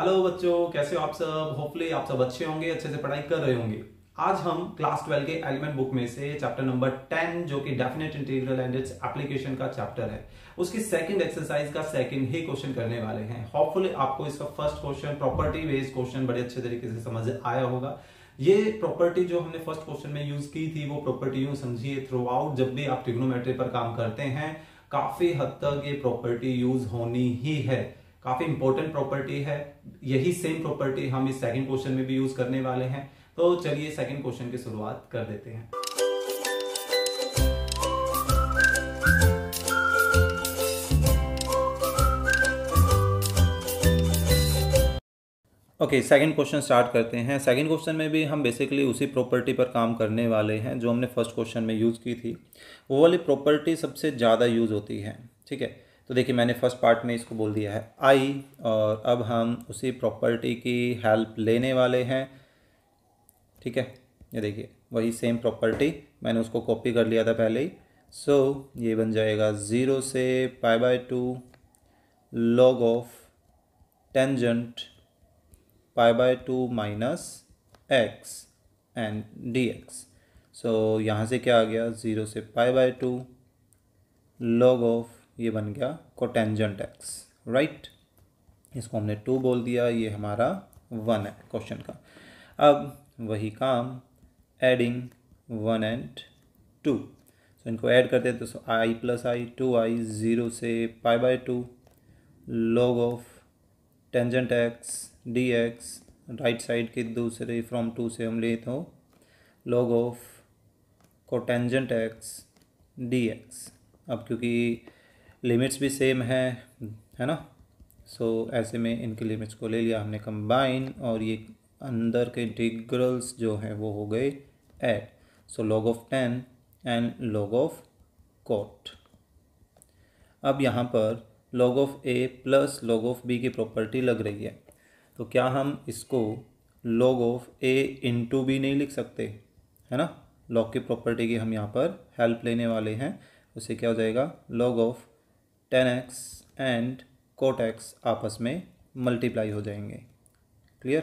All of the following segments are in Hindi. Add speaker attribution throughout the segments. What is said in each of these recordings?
Speaker 1: हेलो बच्चों कैसे हो आप सब होपफुली आप सब अच्छे होंगे अच्छे से पढ़ाई कर रहे होंगे आज हम क्लास ट्वेल्व के एलिमेंट बुक में से चैप्टर नंबर टेन जो कि definite integral and its application का चैप्टर है उसकी सेकंड एक्सरसाइज का सेकंड ही क्वेश्चन करने वाले हैं होपफुली आपको इसका first question property based question बड़े अच्छे तरीके से समझ आया होगा ये प्रॉपर्टी जो हमने फर्स्ट क्वेश्चन में यूज की थी वो प्रॉपर्टी यूं समझिए थ्रू आउट जब भी आप ट्रिग्नोमेट्री पर काम करते हैं काफी हद तक ये प्रॉपर्टी यूज होनी ही है काफी इंपॉर्टेंट प्रॉपर्टी है यही सेम प्रॉपर्टी हम इस सेकंड क्वेश्चन में भी यूज करने वाले हैं तो चलिए सेकंड क्वेश्चन की शुरुआत कर देते हैं ओके सेकंड क्वेश्चन स्टार्ट करते हैं सेकंड क्वेश्चन में भी हम बेसिकली उसी प्रॉपर्टी पर काम करने वाले हैं जो हमने फर्स्ट क्वेश्चन में यूज़ की थी वो वाली प्रॉपर्टी सबसे ज़्यादा यूज़ होती है ठीक है तो देखिए मैंने फर्स्ट पार्ट में इसको बोल दिया है आई और अब हम उसी प्रॉपर्टी की हेल्प लेने वाले हैं ठीक है ये देखिए वही सेम प्रॉपर्टी मैंने उसको कॉपी कर लिया था पहले ही सो so, ये बन जाएगा ज़ीरो से pi by two log of tangent pi by two minus x and d x so यहाँ से क्या आ गया ज़ीरो से pi by two log of ये बन गया कोटेंजेंट एक्स राइट इसको हमने टू बोल दिया ये हमारा वन है क्वेश्चन का अब वही काम adding one and two so इनको ऐड करते हैं तो I plus I two I zero से pi by two log of tangent x d x right side के दूसरे फ्रॉम टू से हम ले तो log of cotangent x d x अब क्योंकि लिमिट्स भी सेम है है ना सो so, ऐसे में इनकी लिमिट्स को ले लिया हमने कंबाइन और ये अंदर के इंटीग्रल्स जो हैं वो हो गए add so log of tan and log of cot अब यहाँ पर log of a plus log of b की प्रॉपर्टी लग रही है तो क्या हम इसको log of a into b नहीं लिख सकते है ना लॉग की प्रॉपर्टी की हम यहाँ पर हेल्प लेने वाले हैं उसे क्या हो जाएगा log of tan x and cot x आपस में मल्टीप्लाई हो जाएंगे क्लियर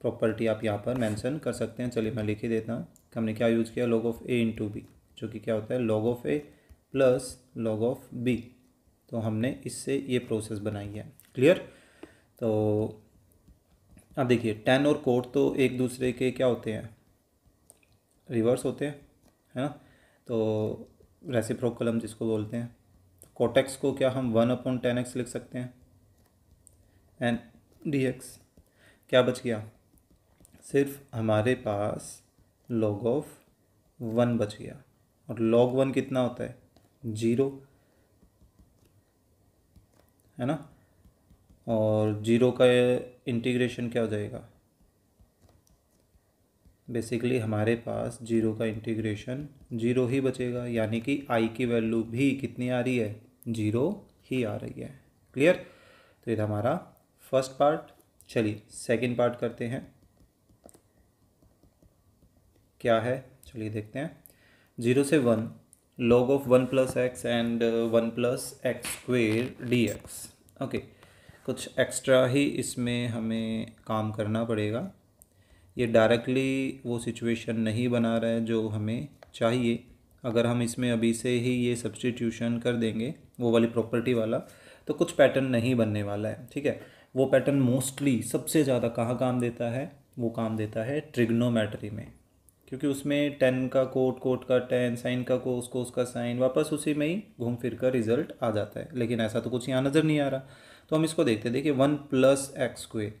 Speaker 1: प्रॉपर्टी आप यहाँ पर मेंशन कर सकते हैं चलिए मैं लिख ही देता हूँ कि हमने क्या यूज़ किया log of a into b जो कि क्या होता है log of a plus log of b तो हमने इससे ये प्रोसेस बनाई है क्लियर तो अब देखिए टेन और कोट तो एक दूसरे के क्या होते हैं रिवर्स होते हैं है ना तो रेसिप्रोकलम जिसको बोलते हैं कोटेक्स को क्या हम वन अपॉन टेन एक्स लिख सकते हैं एंड डी एक्स क्या बच गया सिर्फ हमारे पास लॉग ऑफ वन बच गया और लॉग वन कितना होता है जीरो है ना और जीरो का इंटीग्रेशन क्या हो जाएगा बेसिकली हमारे पास जीरो का इंटीग्रेशन जीरो ही बचेगा यानी कि आई की वैल्यू भी कितनी आ रही है जीरो ही आ रही है क्लियर तो ये था हमारा फर्स्ट पार्ट चलिए सेकंड पार्ट करते हैं क्या है चलिए देखते हैं जीरो से one log of one plus x and one plus x square d x okay कुछ एक्स्ट्रा ही इसमें हमें काम करना पड़ेगा ये डायरेक्टली वो सिचुएशन नहीं बना रहा है जो हमें चाहिए अगर हम इसमें अभी से ही ये सब्सटीट्यूशन कर देंगे वो वाली प्रॉपर्टी वाला तो कुछ पैटर्न नहीं बनने वाला है ठीक है वो पैटर्न मोस्टली सबसे ज़्यादा कहाँ काम देता है वो काम देता है ट्रिग्नोमेट्री में क्योंकि उसमें टेन का कोट कोट का टेन साइन का को कोस उसका साइन वापस उसी में ही घूम फिर कर रिजल्ट आ जाता है लेकिन ऐसा तो कुछ यहाँ नज़र नहीं आ रहा तो हम इसको देखते हैं देखिए वन प्लस एक्स स्क्वेयर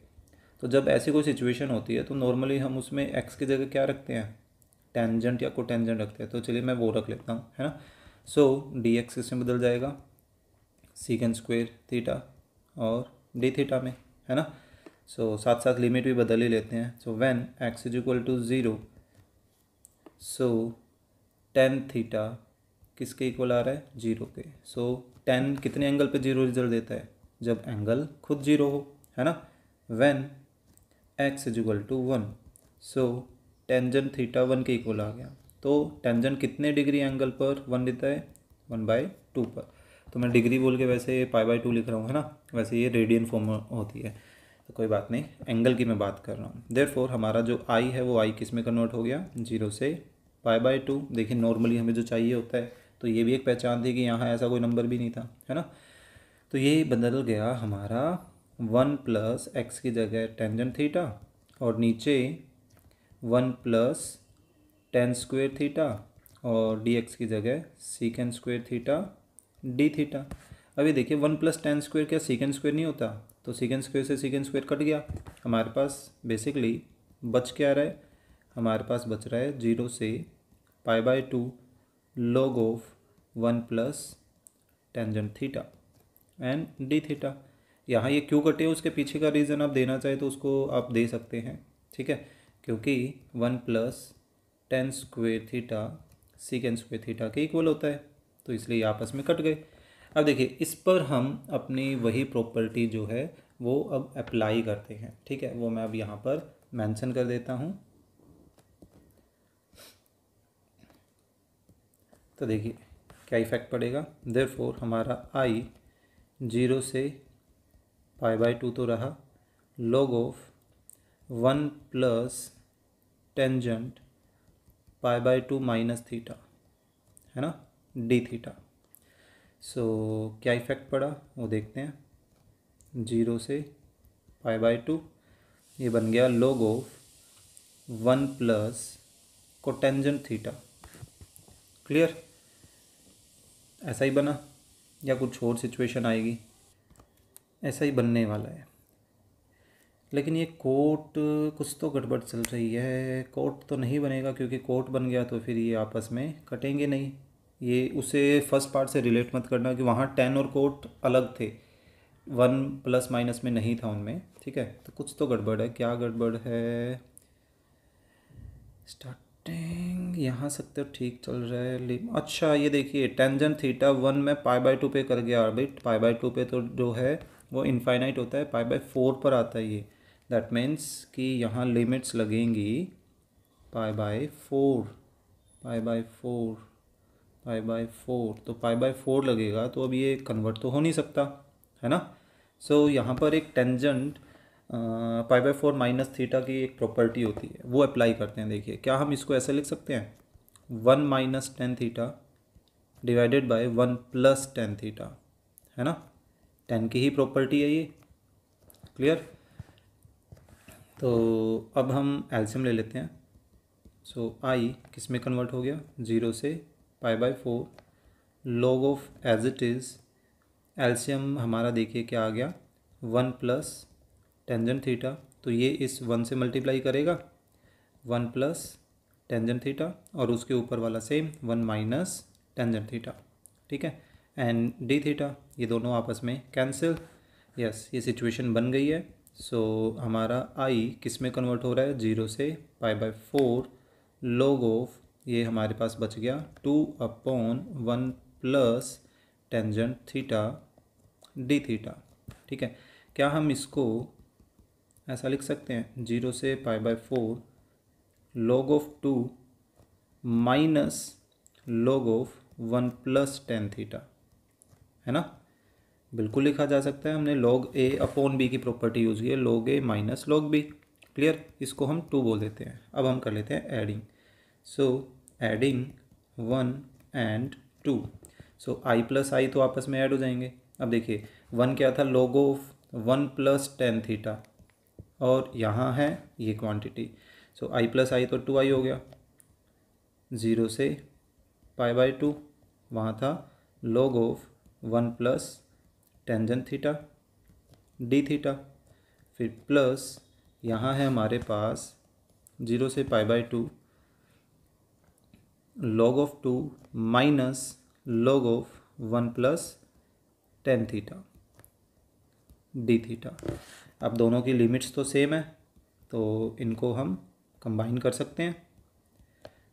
Speaker 1: तो जब ऐसी कोई सिचुएशन होती है तो नॉर्मली हम उसमें एक्स की जगह क्या रखते हैं टेंजेंट या कोटेंजेंट रखते हैं तो चलिए मैं वो रख लेता हूँ है ना सो डी एक्स इसमें बदल जाएगा सीकेंड स्क्वेयर थीटा और डी थीटा में है ना सो so, साथ साथ लिमिट भी बदल ही लेते हैं so when x is equal to zero so tan theta किसके इक्वल आ रहा है जीरो के सो so, टेन कितने एंगल पे जीरो रिजल्ट देता है जब एंगल खुद जीरो हो है ना when x is equal to one so tangent theta one के इक्वल आ गया तो टेंजन कितने डिग्री एंगल पर वन देता है वन बाय टू पर तो मैं डिग्री बोल के वैसे पाई बाई टू लिख रहा हूँ है ना वैसे ये रेडियन फॉर्म होती है तो कोई बात नहीं एंगल की मैं बात कर रहा हूँ देर हमारा जो आई है वो आई किस में कन्वर्ट हो गया जीरो से पाई बाई टू देखिए नॉर्मली हमें जो चाहिए होता है तो ये भी एक पहचान थी कि यहाँ ऐसा कोई नंबर भी नहीं था है ना तो ये बदल गया हमारा वन प्लस एक्स की जगह टेंजन थीटा और नीचे one plus tan square theta और डी एक्स की जगह secant square theta d theta अभी देखिए वन प्लस टेन स्क्वेयर क्या सीकेंड स्क्वेयर नहीं होता तो सीकेंड स्क्वेयर से सीकेंड स्क्वेयर कट गया हमारे पास बेसिकली बच क्या रहा है हमारे पास बच रहा है जीरो से pi by two log of one plus tangent theta and d theta यहाँ ये क्यों कटे उसके पीछे का रीज़न आप देना चाहे तो उसको आप दे सकते हैं ठीक है क्योंकि one plus tan square theta secant square theta के इक्वल होता है तो इसलिए आपस में कट गए अब देखिए इस पर हम अपनी वही प्रॉपर्टी जो है वो अब अप्लाई करते हैं ठीक है वो मैं अब यहाँ पर मेंशन कर देता हूँ तो देखिए क्या इफेक्ट पड़ेगा देर हमारा आई जीरो से पाई बाई टू तो रहा log of one plus tangent pi by two minus theta है ना डी थीटा सो so, क्या इफ़ेक्ट पड़ा वो देखते हैं जीरो से फाइव बाई टू ये बन गया log of one plus cotangent theta clear ऐसा ही बना या कुछ और सिचुएशन आएगी ऐसा ही बनने वाला है लेकिन ये कोट कुछ तो गड़बड़ चल रही है कोट तो नहीं बनेगा क्योंकि कोट बन गया तो फिर ये आपस में कटेंगे नहीं ये उसे फर्स्ट पार्ट से रिलेट मत करना कि वहाँ टेन और कोट अलग थे वन प्लस माइनस में नहीं था उनमें ठीक है तो कुछ तो गड़बड़ है क्या गड़बड़ है स्टार्टिंग यहाँ सकते तो ठीक चल रहा है अच्छा ये देखिए टेंजन थीटा वन में पाई बाय टू पे कर गया ऑर्बिट पाई बाय टू पे तो जो है वो इनफाइनाइट होता है पाई बाय फोर पर आता है ये दैट मीन्स कि यहाँ लिमिट्स लगेंगी pi by four pi by four pi by four तो पाई बाय फोर लगेगा तो अब ये कन्वर्ट तो हो नहीं सकता है ना सो so, यहाँ पर एक tangent pi by four minus theta की एक प्रॉपर्टी होती है वो अप्लाई करते हैं देखिए क्या हम इसको ऐसे लिख सकते हैं one minus tan theta divided by one plus tan theta है ना टेन की ही प्रॉपर्टी है ये क्लियर तो अब हम एल्शियम ले लेते हैं सो so, आई किस में कन्वर्ट हो गया ज़ीरो से pi by four log of as it is एल्शियम हमारा देखिए क्या आ गया वन प्लस टेंजन थीटा तो ये इस वन से मल्टीप्लाई करेगा वन प्लस टेंजन थीटा और उसके ऊपर वाला same one minus tangent theta ठीक है एंड डी थीटा ये दोनों आपस में कैंसिल यस ये सिचुएशन बन गई है सो so, हमारा आई किस में कन्वर्ट हो रहा है जीरो से pi by four log of ये हमारे पास बच गया two upon one plus tangent theta d theta ठीक है क्या हम इसको ऐसा लिख सकते हैं जीरो से pi by four log of two minus log of one plus tan theta है ना बिल्कुल लिखा जा सकता है हमने लॉग ए अपॉन बी की प्रॉपर्टी यूज़ की है log a minus log b clear इसको हम टू बोल देते हैं अब हम कर लेते हैं adding so so, adding one and two so I plus I तो आपस में ऐड हो जाएंगे अब देखिए वन क्या था log of one plus tan theta और यहाँ है ये quantity so I plus I तो टू आई हो गया ज़ीरो से पाई बाई टू वहाँ था log of one plus tangent theta d theta फिर प्लस यहाँ है हमारे पास ज़ीरो से pi by two log of 2 minus log of 1 plus tan theta d theta अब दोनों की लिमिट्स तो सेम है तो इनको हम कंबाइन कर सकते हैं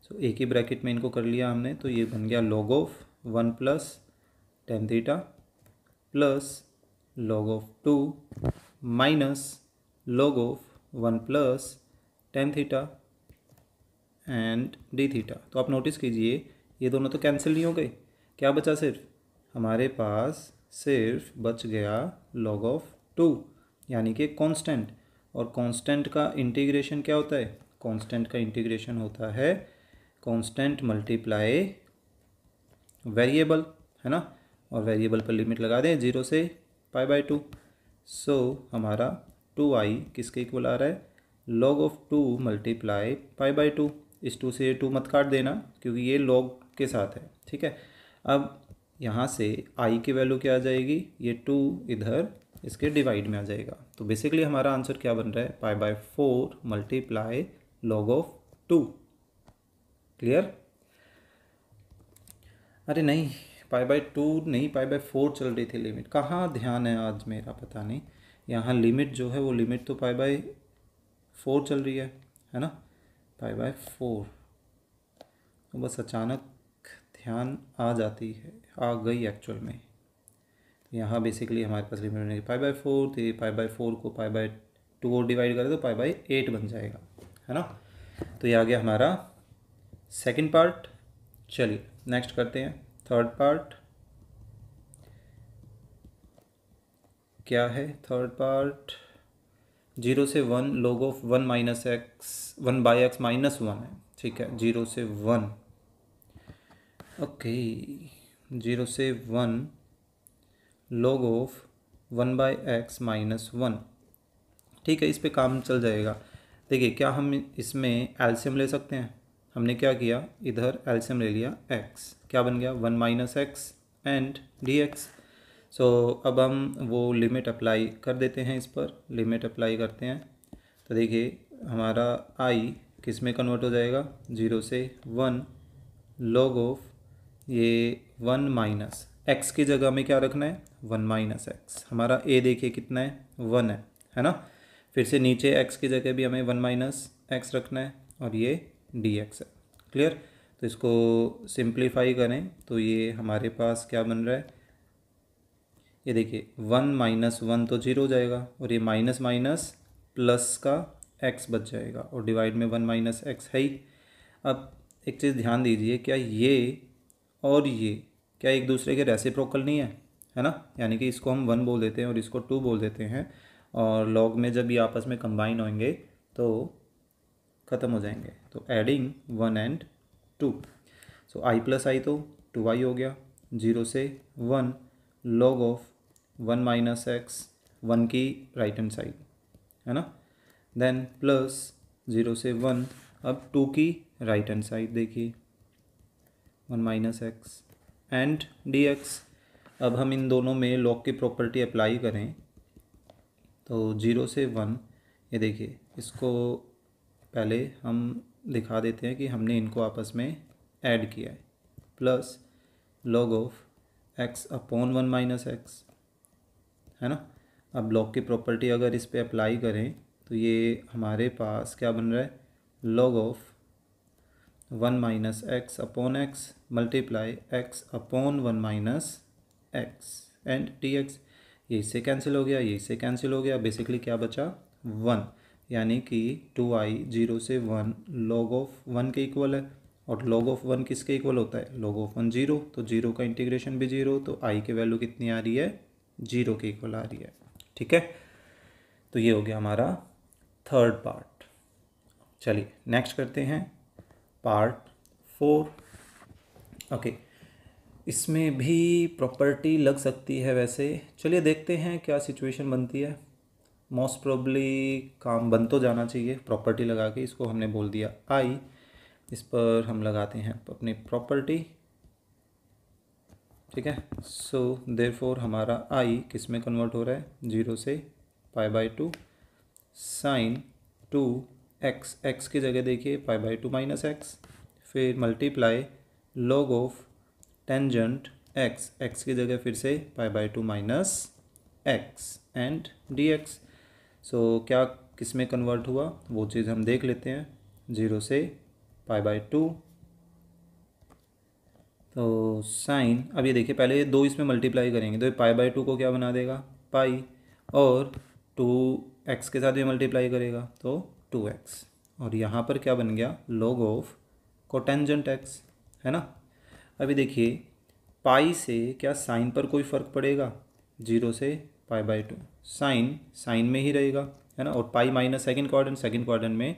Speaker 1: सो so, एक ही ब्रैकेट में इनको कर लिया हमने तो ये बन गया log of one plus tan theta plus log of two minus log of one plus tan theta and d theta तो आप नोटिस कीजिए ये दोनों तो कैंसिल नहीं हो गए क्या बचा सिर्फ हमारे पास सिर्फ बच गया लॉग ऑफ टू यानी कि कांस्टेंट और कांस्टेंट का इंटीग्रेशन क्या होता है कांस्टेंट का इंटीग्रेशन होता है कांस्टेंट मल्टीप्लाई वेरिएबल है ना और वेरिएबल पर लिमिट लगा दें जीरो से पाई बाई टू सो हमारा टू आई किसके इक्वल आ रहा है log of two multiply pi by two इस टू से ये टू मत काट देना क्योंकि ये लॉग के साथ है ठीक है अब यहाँ से आई की वैल्यू क्या आ जाएगी ये टू इधर इसके डिवाइड में आ जाएगा तो बेसिकली हमारा आंसर क्या बन रहा है pi by four multiply log of two clear अरे नहीं पाई बाय टू नहीं पाई बाय फोर चल रही थी लिमिट कहाँ ध्यान है आज मेरा पता नहीं यहाँ लिमिट जो है वो लिमिट तो पाई बाय फोर चल रही है है ना पाई बाय फोर तो बस अचानक ध्यान आ जाती है आ गई एक्चुअल में तो यहाँ बेसिकली हमारे पास लिमिट बनेगी पाई बाय फोर तो ये पाई बाय फोर को पाई बाय टू और डिवाइड करें तो पाई बाय एट बन जाएगा है ना तो ये आ गया हमारा सेकंड पार्ट चलिए नेक्स्ट करते हैं थर्ड पार्ट क्या है थर्ड पार्ट जीरो से one log of one minus x one by x minus one है ठीक है जीरो से वन ओके जीरो से one log of one by x minus one ठीक है इस पे काम चल जाएगा देखिए क्या हम इसमें एल्शियम ले सकते हैं हमने क्या किया इधर एल्शियम ले लिया एक्स क्या बन गया one minus x and d x so so, अब हम वो लिमिट अप्लाई कर देते हैं इस पर लिमिट अप्लाई करते हैं तो देखिए हमारा आई किस में कन्वर्ट हो जाएगा ज़ीरो से वन लॉग ऑफ ये वन माइनस एक्स की जगह में क्या रखना है वन माइनस एक्स हमारा ए देखिए कितना है वन है है ना फिर से नीचे एक्स की जगह भी हमें वन माइनस एक्स रखना है और ये डी एक्स है क्लियर तो इसको सिंप्लीफाई करें तो ये हमारे पास क्या बन रहा है ये देखिए वन माइनस वन तो जीरो हो जाएगा और ये माइनस माइनस प्लस का एक्स बच जाएगा और डिवाइड में वन माइनस एक्स है ही अब एक चीज़ ध्यान दीजिए क्या ये और ये क्या एक दूसरे के रेसिप्रोकल नहीं है है ना यानी कि इसको हम वन बोल देते हैं और इसको टू बोल देते हैं और लॉग में जब ये आपस में कंबाइन होंगे तो ख़त्म हो जाएंगे तो adding one and two so I plus I तो टू आई हो गया जीरो से one log of one minus x one की राइट हैंड साइड है ना देन प्लस ज़ीरो से वन अब टू की राइट हैंड साइड देखिए one minus x and d x अब हम इन दोनों में लॉग की प्रॉपर्टी अप्लाई करें तो ज़ीरो से वन ये देखिए इसको पहले हम दिखा देते हैं कि हमने इनको आपस में ऐड किया है plus log of x upon one minus x है ना अब लॉग की प्रॉपर्टी अगर इस पर अप्लाई करें तो ये हमारे पास क्या बन रहा है log of one minus x upon x multiply x upon one minus x and d x ये इससे कैंसिल हो गया ये इससे कैंसिल हो गया बेसिकली क्या बचा वन यानी कि टू आई जीरो से वन लॉग ऑफ वन के इक्वल है और लॉग ऑफ वन किसके इक्वल होता है लॉग ऑफ वन जीरो तो जीरो का इंटीग्रेशन भी जीरो तो आई की वैल्यू कितनी आ रही है जीरो के इक्वल आ रही है ठीक है तो ये हो गया हमारा थर्ड पार्ट चलिए नेक्स्ट करते हैं पार्ट फोर ओके इसमें भी प्रॉपर्टी लग सकती है वैसे चलिए देखते हैं क्या सिचुएशन बनती है मोस्ट प्रॉब्ली काम बन तो जाना चाहिए प्रॉपर्टी लगा के इसको हमने बोल दिया आई इस पर हम लगाते हैं अपनी प्रॉपर्टी ठीक है सो देर फोर हमारा आई किस में कन्वर्ट हो रहा है जीरो से pi by two sine two x x की जगह देखिए pi by two minus x फिर multiply log of tangent x x की जगह फिर से pi by two minus x and d x so क्या किस में कन्वर्ट हुआ वो चीज़ हम देख लेते हैं जीरो से पाई बाई टू तो साइन अब ये देखिए पहले ये दो इसमें मल्टीप्लाई करेंगे तो ये पाई बाई टू को क्या बना देगा पाई और टू एक्स के साथ ये मल्टीप्लाई करेगा तो टू एक्स और यहाँ पर क्या बन गया लॉग ऑफ कोटेंजेंट एक्स है ना अभी देखिए पाई से क्या साइन पर कोई फ़र्क पड़ेगा जीरो से pi by two sine sign में ही रहेगा है ना और पाई माइनस सेकेंड क्वार्डन सेकेंड क्वार्डन में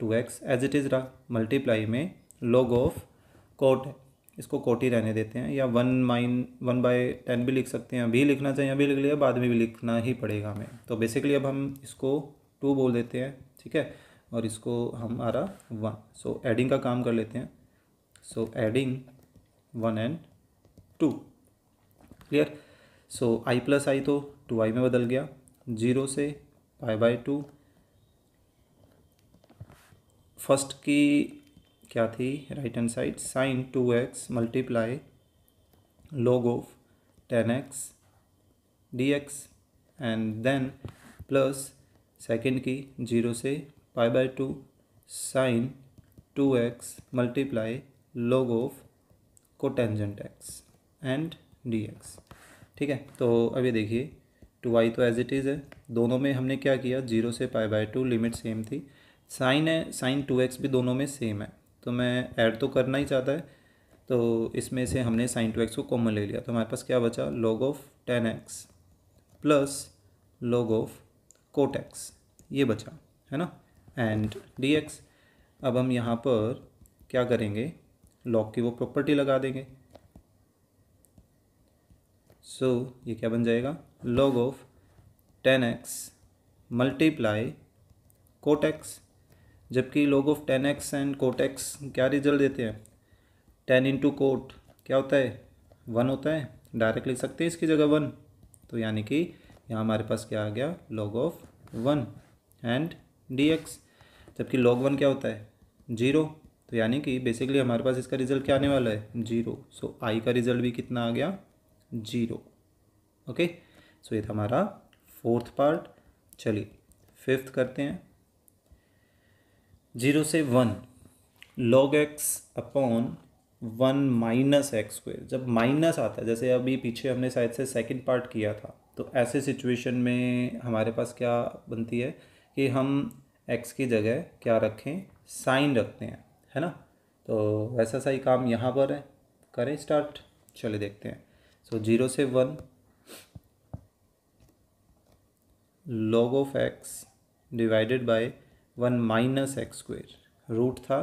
Speaker 1: to x as it is रहा मल्टीप्लाई में लॉग ऑफ कोट इसको कोटी रहने देते हैं या one mine one by ten भी लिख सकते हैं अभी लिखना चाहिए अभी लिख लिया बाद में भी लिखना ही पड़ेगा हमें तो बेसिकली अब हम इसको टू बोल देते हैं ठीक है और इसको हमारा वन सो एडिंग का काम कर लेते हैं so adding one and two clear so I plus I तो टू आई में बदल गया जीरो से पाई बाई टू फर्स्ट की क्या थी right hand side sine two x multiply log of tan x d x and then plus second की जीरो से pi by two sine two x multiply log of cotangent x and d x ठीक है तो अभी देखिए टू वाई तो एज इट इज़ है दोनों में हमने क्या किया जीरो से pi by two limit same थी साइन है साइन टू एक्स भी दोनों में सेम है तो मैं ऐड तो करना ही चाहता है तो इसमें से हमने साइन टू एक्स को कॉमन ले लिया तो हमारे पास क्या बचा log of tan x plus log of cot x ये बचा है ना एंड डी एक्स अब हम यहाँ पर क्या करेंगे लॉग की वो प्रॉपर्टी लगा देंगे सो so, ये क्या बन जाएगा log of tan x multiply cot x जबकि log of tan x and cot x क्या रिजल्ट देते हैं टेन इंटू कोट क्या होता है वन होता है डायरेक्ट लिख सकते हैं इसकी जगह वन तो यानी कि यहाँ हमारे पास क्या आ गया log of one and d x जबकि लॉग वन क्या होता है जीरो तो यानी कि बेसिकली हमारे पास इसका रिजल्ट क्या आने वाला है जीरो सो so, आई का रिजल्ट भी कितना आ गया जीरो ओके सो ये था हमारा फोर्थ पार्ट चलिए फिफ्थ करते हैं जीरो से one log x upon one minus x square जब माइनस आता है जैसे अभी पीछे हमने शायद से सेकंड पार्ट किया था तो ऐसे सिचुएशन में हमारे पास क्या बनती है कि हम एक्स की जगह क्या रखें साइन रखते हैं है ना तो वैसा सही काम यहाँ पर है करें स्टार्ट चले देखते हैं सो so, जीरो से one log of x divided by one minus x square root था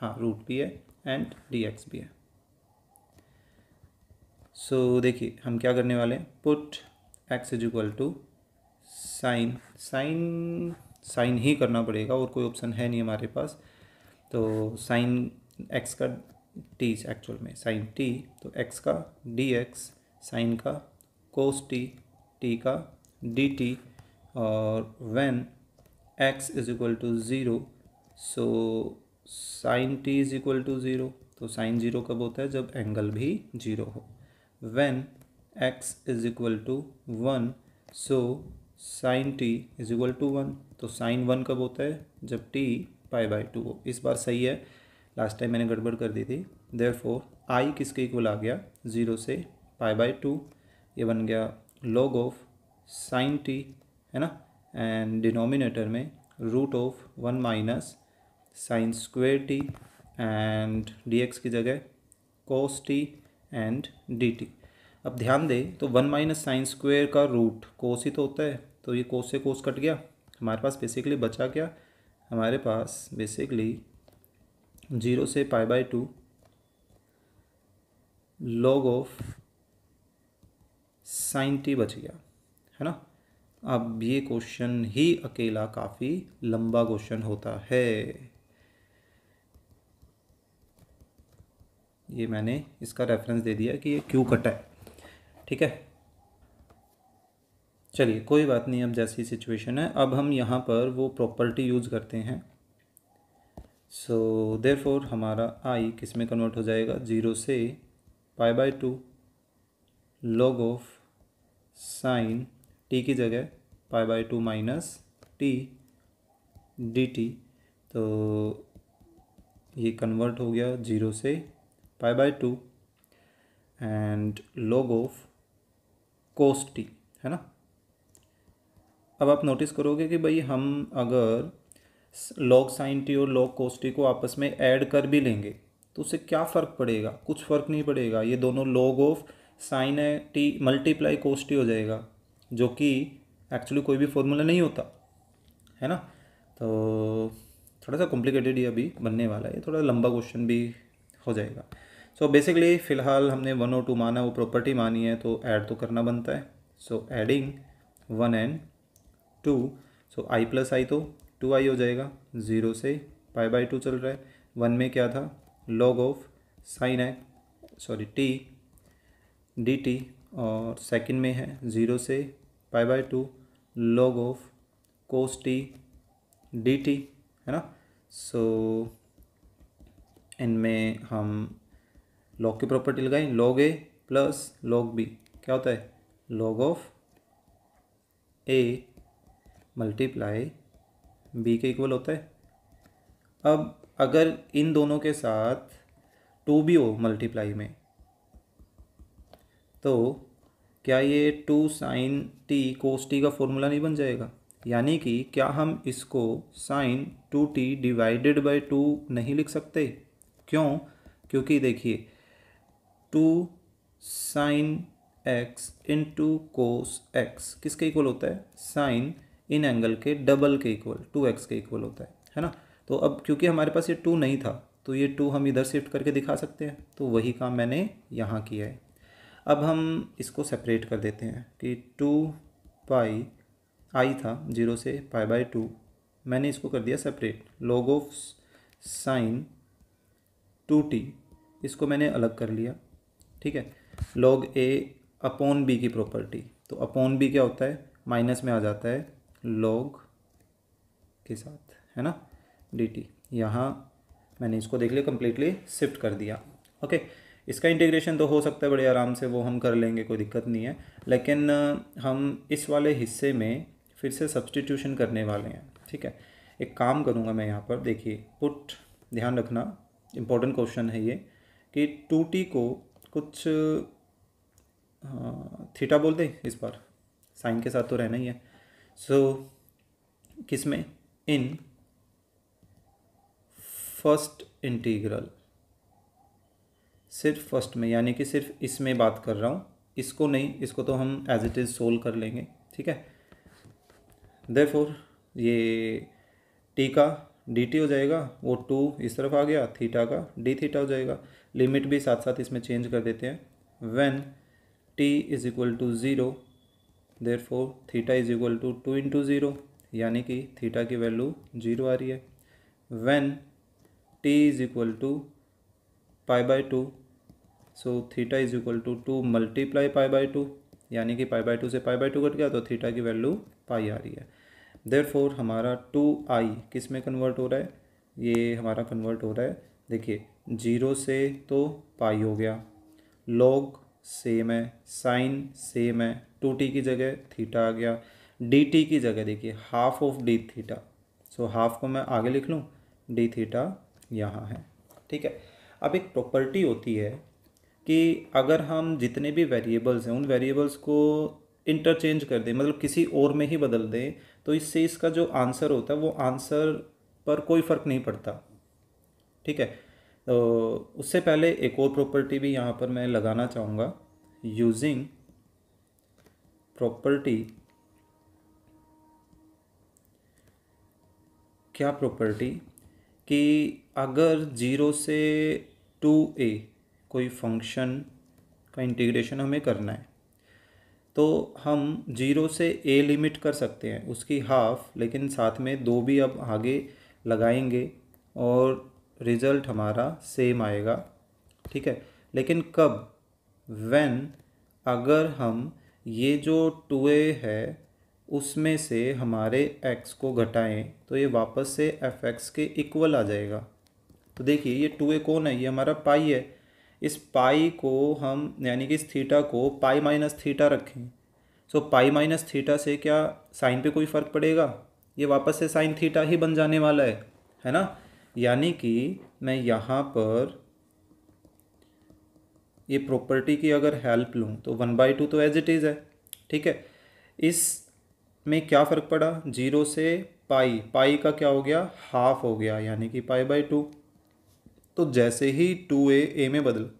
Speaker 1: हाँ रूट भी है एंड डी एक्स भी है सो so, देखिए हम क्या करने वाले हैं put x is equal to sine sine sine ही करना पड़ेगा और कोई ऑप्शन है नहीं हमारे पास तो साइन एक्स का टी एक्चुअल में साइन टी तो एक्स का डी एक्स साइन का कोस टी टी का डी टी और when x is equal to zero so sine t is equal to zero तो साइन ज़ीरो कब होता है जब एंगल भी ज़ीरो हो when x is equal to one so sine t is equal to one तो साइन वन कब होता है जब टी पाई बाई टू हो इस बार सही है लास्ट टाइम मैंने गड़बड़ कर दी थी देर फोर आई किसके इक्वल आ गया ज़ीरो से पाई बाई टू ये बन गया लॉग ऑफ साइन टी है ना एंड डिनोमिनेटर में root of one minus sine square t and x की जगह cos t and d t अब ध्यान दें तो वन माइनस साइन स्क्वेयर का रूट कोस ही तो होता है तो ये कोस से कोस कट गया हमारे पास बेसिकली बचा क्या हमारे पास बेसिकली जीरो से pi by two log of sine t बच गया है ना अब ये क्वेश्चन ही अकेला काफ़ी लंबा क्वेश्चन होता है ये मैंने इसका रेफरेंस दे दिया कि ये क्यों कटा है ठीक है चलिए कोई बात नहीं अब जैसी सिचुएशन है अब हम यहाँ पर वो प्रॉपर्टी यूज़ करते हैं सो देर देरफोर हमारा आई किस में कन्वर्ट हो जाएगा ज़ीरो से pi by two log of sine t की जगह pi by two minus t d t तो ये कन्वर्ट हो गया जीरो से pi by two and log of cos t है ना अब आप नोटिस करोगे कि भाई हम अगर लॉग साइन टी और लॉग कोस टी को आपस में ऐड कर भी लेंगे तो उससे क्या फ़र्क पड़ेगा कुछ फ़र्क नहीं पड़ेगा ये दोनों लॉग ऑफ साइन है टी मल्टीप्लाई कोस टी हो जाएगा जो कि एक्चुअली कोई भी फॉर्मूला नहीं होता है ना तो थोड़ा सा कॉम्प्लिकेटेड ये अभी बनने वाला है थोड़ा लंबा क्वेश्चन भी हो जाएगा सो बेसिकली फ़िलहाल हमने वन और टू माना वो प्रॉपर्टी मानी है तो ऐड तो करना बनता है so adding one and two so I plus I तो टू आई हो जाएगा ज़ीरो से पाई बाई टू चल रहा है वन में क्या था लॉग ऑफ साइन है सॉरी टी डी टी और सेकेंड में है ज़ीरो से pi by two log of cos t d t है ना सो इनमें हम लॉग की प्रॉपर्टी लगाई log A plus log B क्या होता है log of A multiply B के इक्वल होता है अब अगर इन दोनों के साथ टू भी हो मल्टीप्लाई में तो क्या ये two sine t cos t का फॉर्मूला नहीं बन जाएगा यानी कि क्या हम इसको sine two t divided by two नहीं लिख सकते क्यों क्योंकि देखिए two sine x into cos x किसके इक्वल होता है साइन इन एंगल के डबल के इक्वल टू एक्स के इक्वल होता है है ना तो अब क्योंकि हमारे पास ये टू नहीं था तो ये टू हम इधर शिफ्ट करके दिखा सकते हैं तो वही काम मैंने यहाँ किया है अब हम इसको सेपरेट कर देते हैं कि टू पाई आई था जीरो से पाई बाई टू मैंने इसको कर दिया separate log of sine two t इसको मैंने अलग कर लिया ठीक है लॉग ए अपॉन बी की प्रॉपर्टी तो अपॉन बी क्या होता है माइनस में आ जाता है लॉग के साथ है ना डी टी यहाँ मैंने इसको देख लिया कम्प्लीटली शिफ्ट कर दिया ओके okay. इसका इंटीग्रेशन तो हो सकता है बड़े आराम से वो हम कर लेंगे कोई दिक्कत नहीं है लेकिन हम इस वाले हिस्से में फिर से सब्सटीट्यूशन करने वाले हैं ठीक है एक काम करूँगा मैं यहाँ पर देखिए पुट ध्यान रखना इम्पोर्टेंट क्वेश्चन है ये कि टू टी को कुछ थीटा बोल दें इस बार साइन के साथ तो रहना ही है सो so, किस में इन फर्स्ट इंटीग्रल सिर्फ फर्स्ट में यानी कि सिर्फ इसमें बात कर रहा हूँ इसको नहीं इसको तो हम एज इट इज़ सोल्व कर लेंगे ठीक है देर ये टी का डी टी हो जाएगा वो टू इस तरफ आ गया थीटा का डी थीटा हो जाएगा लिमिट भी साथ साथ इसमें चेंज कर देते हैं when t is equal to zero therefore theta is equal to two into zero यानी कि थीटा की वैल्यू जीरो आ रही है when t is equal to pi by two so theta is equal to two multiply pi by two यानी कि पाई बाई टू से पाई बाई टू कट गया तो थीटा की वैल्यू पाई आ रही है देर हमारा टू आई किस में कन्वर्ट हो रहा है ये हमारा कन्वर्ट हो रहा है देखिए जीरो से तो पाई हो गया लॉग सेम है साइन सेम है टू टी की जगह थीटा आ गया डी टी की जगह देखिए half of d theta so half को मैं आगे लिख लूँ डी थीटा यहाँ है ठीक है अब एक प्रॉपर्टी होती है कि अगर हम जितने भी वेरिएबल्स हैं उन वेरिएबल्स को इंटरचेंज कर दें मतलब किसी और में ही बदल दें तो इससे इसका जो आंसर होता है वो आंसर पर कोई फ़र्क नहीं पड़ता ठीक है तो उससे पहले एक और प्रॉपर्टी भी यहाँ पर मैं लगाना चाहूँगा यूजिंग प्रॉपर्टी क्या प्रॉपर्टी कि अगर जीरो से टू ए कोई फंक्शन का इंटीग्रेशन हमें करना है तो हम जीरो से ए लिमिट कर सकते हैं उसकी हाफ़ लेकिन साथ में दो भी अब आगे लगाएंगे और रिज़ल्ट हमारा सेम आएगा ठीक है लेकिन कब वेन अगर हम ये जो टू ए है उसमें से हमारे एक्स को घटाएं तो ये वापस से एफ एक्स के इक्वल आ जाएगा तो देखिए ये टू ए कौन है ये हमारा पाई है इस पाई को हम यानी कि इस थीटा को पाई माइनस थीटा रखें so so, pi minus theta से क्या साइन पे कोई फ़र्क पड़ेगा ये वापस से साइन थीटा ही बन जाने वाला है है ना यानी कि मैं यहाँ पर ये प्रॉपर्टी की अगर हेल्प लूँ तो वन बाई टू तो एज इट इज़ है ठीक है इस में क्या फ़र्क पड़ा जीरो से पाई पाई का क्या हो गया हाफ हो गया यानी कि पाई बाई टू तो जैसे ही टू ए ए में बदल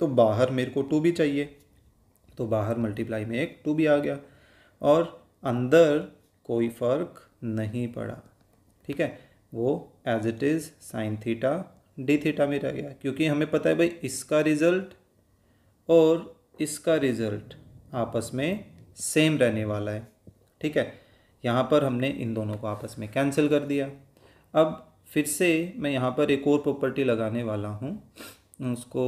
Speaker 1: तो बाहर मेरे को टू भी चाहिए तो बाहर मल्टीप्लाई में एक टू भी आ गया और अंदर कोई फ़र्क नहीं पड़ा ठीक है वो as it is sine theta d theta में रह गया क्योंकि हमें पता है भाई इसका रिज़ल्ट और इसका रिज़ल्ट आपस में सेम रहने वाला है ठीक है यहाँ पर हमने इन दोनों को आपस में कैंसिल कर दिया अब फिर से मैं यहाँ पर एक और प्रॉपर्टी लगाने वाला हूँ उसको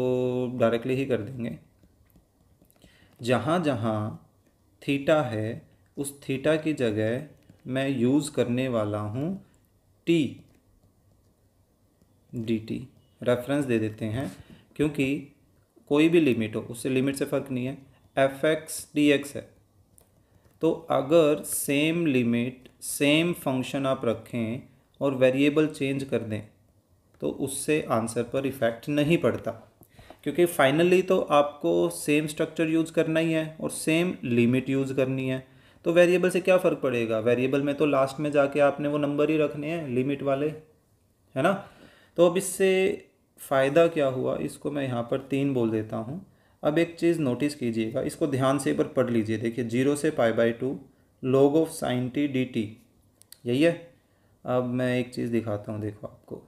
Speaker 1: डायरेक्टली ही कर देंगे जहाँ जहाँ थीटा है उस थीटा की जगह मैं यूज़ करने वाला हूँ टी डी टी रेफरेंस दे देते हैं क्योंकि कोई भी लिमिट हो उससे लिमिट से फ़र्क नहीं है एफ एक्स डी एक्स है तो अगर सेम लिमिट सेम फंक्शन आप रखें और वेरिएबल चेंज कर दें तो उससे आंसर पर इफ़ेक्ट नहीं पड़ता क्योंकि फाइनली तो आपको सेम स्ट्रक्चर यूज़ करना ही है और सेम लिमिट यूज़ करनी है तो वेरिएबल से क्या फ़र्क पड़ेगा वेरिएबल में तो लास्ट में जाके आपने वो नंबर ही रखने हैं लिमिट वाले है ना तो अब इससे फ़ायदा क्या हुआ इसको मैं यहाँ पर तीन बोल देता हूँ अब एक चीज़ नोटिस कीजिएगा इसको ध्यान से एक बार पढ़ लीजिए देखिए जीरो से pi by two log of sine t d t यही है अब मैं एक चीज़ दिखाता हूँ देखो आपको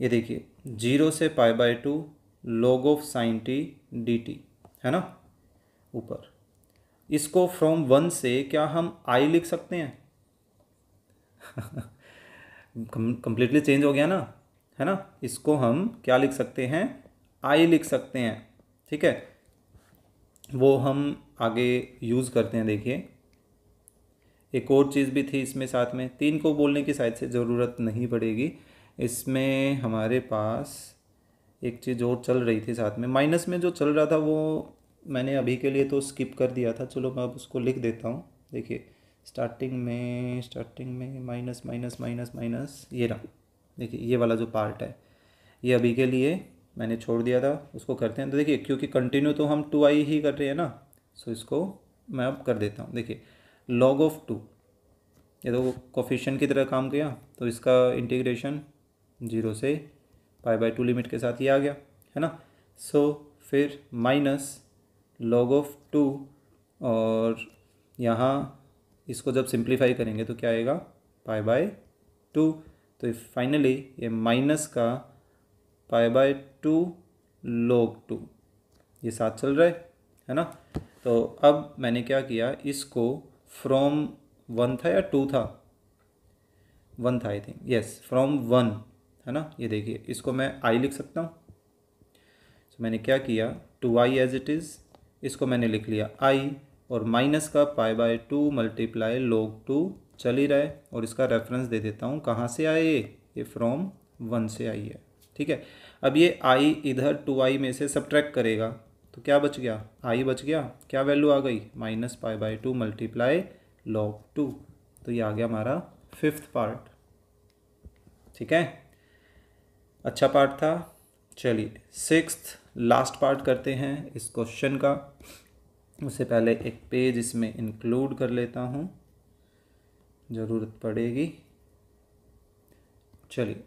Speaker 1: ये देखिए जीरो से pi by two log of sine t d t है ना ऊपर इसको फ्रॉम वन से क्या हम आई लिख सकते हैं कंप्लीटली चेंज हो गया ना है ना इसको हम क्या लिख सकते हैं आई लिख सकते हैं ठीक है वो हम आगे यूज़ करते हैं देखिए एक और चीज़ भी थी इसमें साथ में तीन को बोलने की शायद से ज़रूरत नहीं पड़ेगी इसमें हमारे पास एक चीज़ और चल रही थी साथ में माइनस में जो चल रहा था वो मैंने अभी के लिए तो स्किप कर दिया था चलो मैं अब उसको लिख देता हूँ देखिए स्टार्टिंग में स्टार्टिंग में माइनस माइनस माइनस माइनस ये रहा देखिए ये वाला जो पार्ट है ये अभी के लिए मैंने छोड़ दिया था उसको करते हैं तो देखिए क्योंकि कंटिन्यू तो हम टू आई ही कर रहे हैं ना सो इसको मैं अब कर देता हूँ देखिए लॉग ऑफ टू ये तो कोफिशन की तरह काम किया तो इसका इंटीग्रेशन जीरो से पाई बाई टू लिमिट के साथ ही आ गया है ना सो so, फिर माइनस लॉग ऑफ टू और यहाँ इसको जब सिंप्लीफाई करेंगे तो क्या आएगा पाई बाय टू तो फाइनली ये माइनस का pi by two log two ये साथ चल रहा है है ना तो अब मैंने क्या किया इसको फ्रॉम वन था या टू था वन था I think yes from one है ना ये देखिए इसको मैं आई लिख सकता हूँ so, मैंने क्या किया two I as it is इसको मैंने लिख लिया आई और माइनस का pi by two multiply log two चल ही रहा है और इसका रेफरेंस दे देता हूँ कहाँ से आए ये फ्रॉम वन से आई है ठीक है अब ये आई इधर टू आई में से सब्ट्रैक्ट करेगा तो क्या बच गया आई हाँ, बच गया क्या वैल्यू आ गई minus pi by two multiply log two तो ये आ गया हमारा फिफ्थ पार्ट ठीक है अच्छा पार्ट था चलिए सिक्स लास्ट पार्ट करते हैं इस क्वेश्चन का उससे पहले एक पेज इसमें इंक्लूड कर लेता हूँ ज़रूरत पड़ेगी चलिए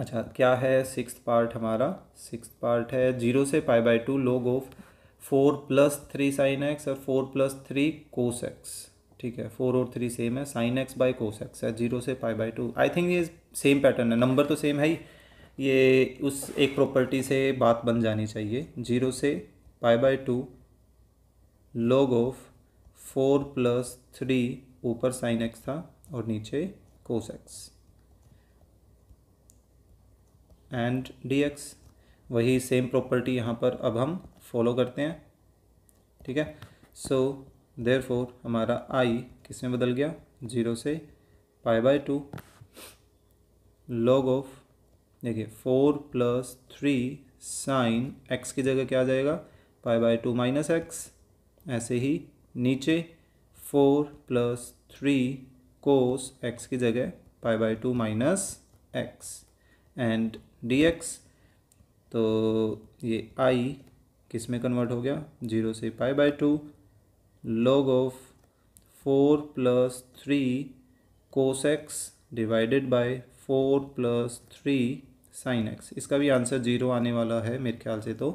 Speaker 1: अच्छा क्या है सिक्स पार्ट हमारा सिक्स पार्ट है जीरो से pi by two log of four plus three sine x और four plus three cos x ठीक है फोर और थ्री सेम है sine x by cos x है जीरो से pi by two I think ये सेम पैटर्न है नंबर तो सेम है ही ये उस एक प्रॉपर्टी से बात बन जानी चाहिए जीरो से pi by two log of four plus three ऊपर साइन एक्स था और नीचे cos x and d x वही सेम प्रॉपर्टी यहाँ पर अब हम फॉलो करते हैं ठीक है सो देर फोर हमारा आई किस में बदल गया जीरो से pi by two log of देखिए four plus three sine x की जगह क्या आ जाएगा pi by two minus x ऐसे ही नीचे four plus three cos x की जगह pi by two minus x and dx तो ये आई किस में कन्वर्ट हो गया जीरो से pi by two log of four plus three cos x divided by four plus three sine x इसका भी आंसर जीरो आने वाला है मेरे ख्याल से तो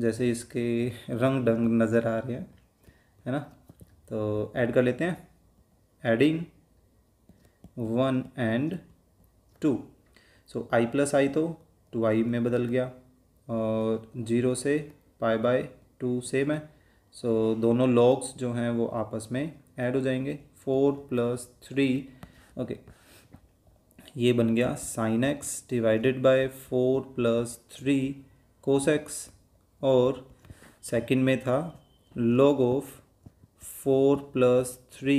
Speaker 1: जैसे इसके रंग डंग नज़र आ रहे हैं है ना तो ऐड कर लेते हैं adding one and two so I plus I तो टू आई में बदल गया और जीरो से पाई बाय टू सेम है सो so, दोनों लॉग्स जो हैं वो आपस में ऐड हो जाएंगे फोर प्लस थ्री ओके ये बन गया sine x divided by four plus three cos x और सेकंड में था log of four plus three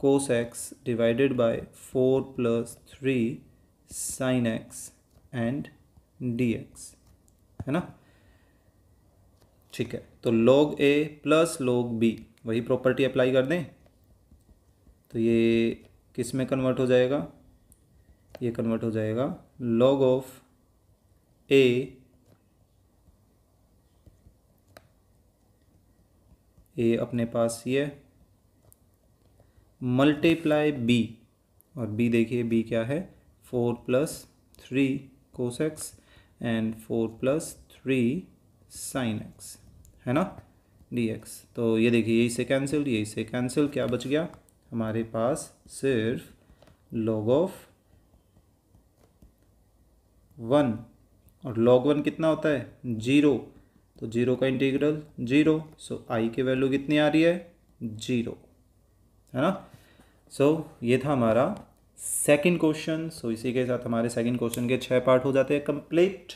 Speaker 1: cos x divided by four plus three sine x and d x है ना ठीक है तो log A plus log B वही प्रॉपर्टी अप्लाई कर दें तो ये किस में कन्वर्ट हो जाएगा ये कन्वर्ट हो जाएगा लॉग ऑफ ए ए अपने पास ये मल्टीप्लाई बी और बी देखिए बी क्या है 4 plus 3 cos x and 4 plus three sine x है ना डी एक्स तो ये देखिए यही से कैंसिल यही से कैंसिल क्या बच गया हमारे पास सिर्फ लॉग ऑफ वन और लॉग वन कितना होता है जीरो तो जीरो का इंटीग्रल जीरो सो आई की वैल्यू कितनी आ रही है जीरो है ना सो so, ये था हमारा सेकंड क्वेश्चन सो इसी के साथ हमारे सेकंड क्वेश्चन के छः पार्ट हो जाते हैं कंप्लीट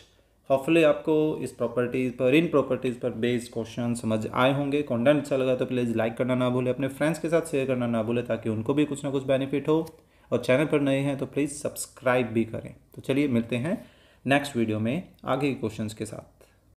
Speaker 1: होपफुली आपको इस प्रॉपर्टीज़ पर इन प्रॉपर्टीज़ पर बेस्ड क्वेश्चन समझ आए होंगे कॉन्टेंट अच्छा लगा तो प्लीज़ लाइक करना ना भूले अपने फ्रेंड्स के साथ शेयर करना ना भूले ताकि उनको भी कुछ ना कुछ बेनिफिट हो और चैनल पर नए हैं तो प्लीज़ सब्सक्राइब भी करें तो चलिए मिलते हैं नेक्स्ट वीडियो में आगे के क्वेश्चन के साथ